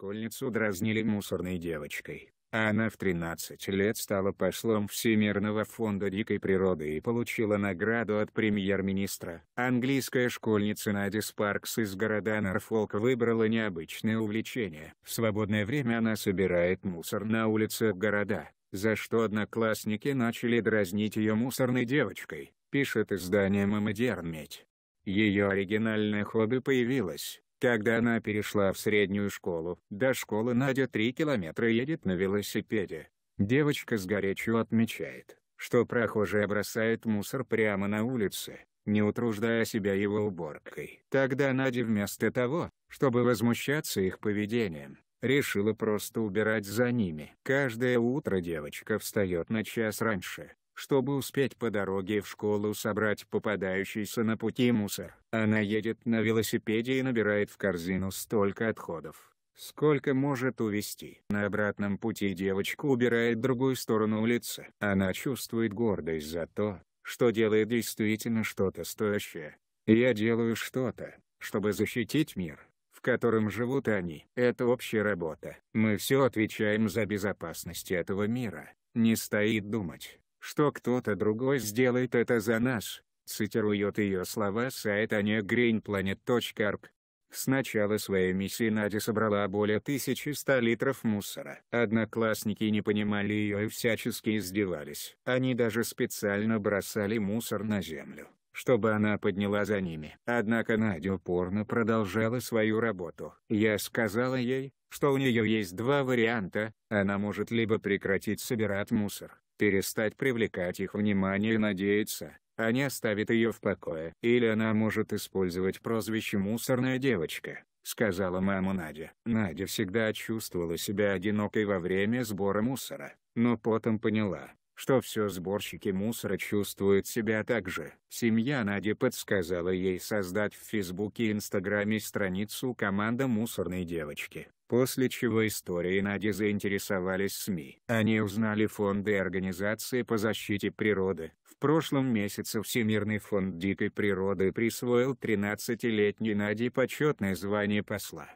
школьницу дразнили мусорной девочкой, а она в 13 лет стала послом Всемирного фонда дикой природы и получила награду от премьер-министра. Английская школьница Нади Спаркс из города Норфолк выбрала необычное увлечение. В свободное время она собирает мусор на улицах города, за что одноклассники начали дразнить ее мусорной девочкой, пишет издание Медь. Ее оригинальное хобби появилось, когда она перешла в среднюю школу, до школы Надя три километра едет на велосипеде. Девочка с горечью отмечает, что прохожие бросают мусор прямо на улице, не утруждая себя его уборкой. Тогда Надя вместо того, чтобы возмущаться их поведением, решила просто убирать за ними. Каждое утро девочка встает на час раньше, чтобы успеть по дороге в школу собрать попадающийся на пути мусор. Она едет на велосипеде и набирает в корзину столько отходов, сколько может увезти. На обратном пути девочка убирает другую сторону улицы. Она чувствует гордость за то, что делает действительно что-то стоящее. Я делаю что-то, чтобы защитить мир, в котором живут они. Это общая работа. Мы все отвечаем за безопасность этого мира. Не стоит думать, что кто-то другой сделает это за нас, цитирует ее слова сайт anegreynplanet.org. С начала своей миссии Надя собрала более 1100 литров мусора. Одноклассники не понимали ее и всячески издевались. Они даже специально бросали мусор на землю, чтобы она подняла за ними. Однако Надя упорно продолжала свою работу. Я сказала ей, что у нее есть два варианта, она может либо прекратить собирать мусор, перестать привлекать их внимание и надеяться, они оставят ее в покое. Или она может использовать прозвище «мусорная девочка», — сказала мама Надя. Надя всегда чувствовала себя одинокой во время сбора мусора, но потом поняла, что все сборщики мусора чувствуют себя так же. Семья Нади подсказала ей создать в Фейсбуке и Инстаграме страницу «Команда мусорной девочки». После чего историей Нади заинтересовались СМИ. Они узнали фонды и Организации по защите природы. В прошлом месяце Всемирный фонд дикой природы присвоил 13-летней Наде почетное звание посла.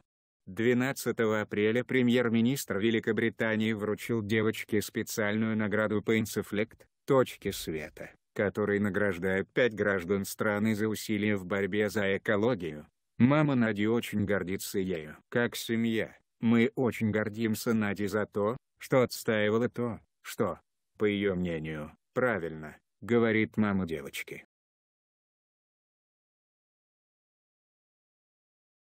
12 апреля премьер-министр Великобритании вручил девочке специальную награду «Пейнцефлект» — «Точки света», которой награждает пять граждан страны за усилия в борьбе за экологию. Мама Нади очень гордится ею. Как семья, мы очень гордимся Надей за то, что отстаивала то, что, по ее мнению, правильно, говорит мама девочки.